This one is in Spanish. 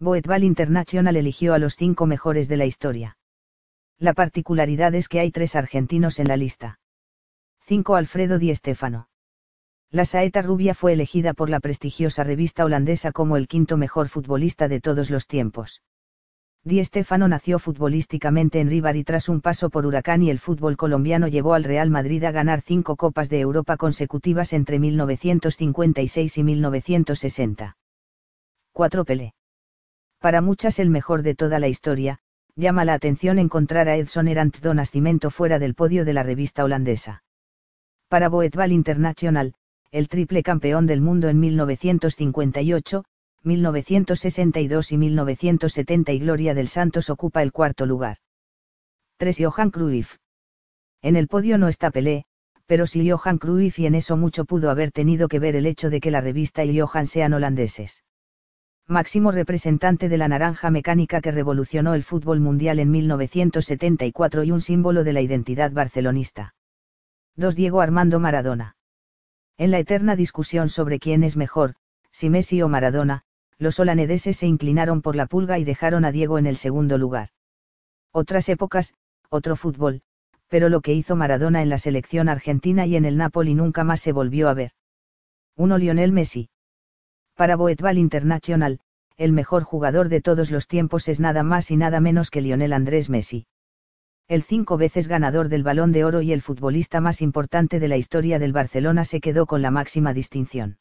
Boetval International eligió a los cinco mejores de la historia. La particularidad es que hay tres argentinos en la lista. 5. Alfredo Di Estefano. La saeta rubia fue elegida por la prestigiosa revista holandesa como el quinto mejor futbolista de todos los tiempos. Di Estefano nació futbolísticamente en ribar y tras un paso por Huracán y el fútbol colombiano llevó al Real Madrid a ganar cinco Copas de Europa consecutivas entre 1956 y 1960. 4. Pelé para muchas el mejor de toda la historia, llama la atención encontrar a Edson Erant do Nascimento fuera del podio de la revista holandesa. Para Boetval International, el triple campeón del mundo en 1958, 1962 y 1970 y Gloria del Santos ocupa el cuarto lugar. 3. Johan Cruyff. En el podio no está Pelé, pero sí Johan Cruyff y en eso mucho pudo haber tenido que ver el hecho de que la revista y Johan sean holandeses máximo representante de la naranja mecánica que revolucionó el fútbol mundial en 1974 y un símbolo de la identidad barcelonista. 2. Diego Armando Maradona. En la eterna discusión sobre quién es mejor, si Messi o Maradona, los holanedeses se inclinaron por la pulga y dejaron a Diego en el segundo lugar. Otras épocas, otro fútbol, pero lo que hizo Maradona en la selección argentina y en el Napoli nunca más se volvió a ver. 1. Lionel Messi. Para Boetval International, el mejor jugador de todos los tiempos es nada más y nada menos que Lionel Andrés Messi. El cinco veces ganador del Balón de Oro y el futbolista más importante de la historia del Barcelona se quedó con la máxima distinción.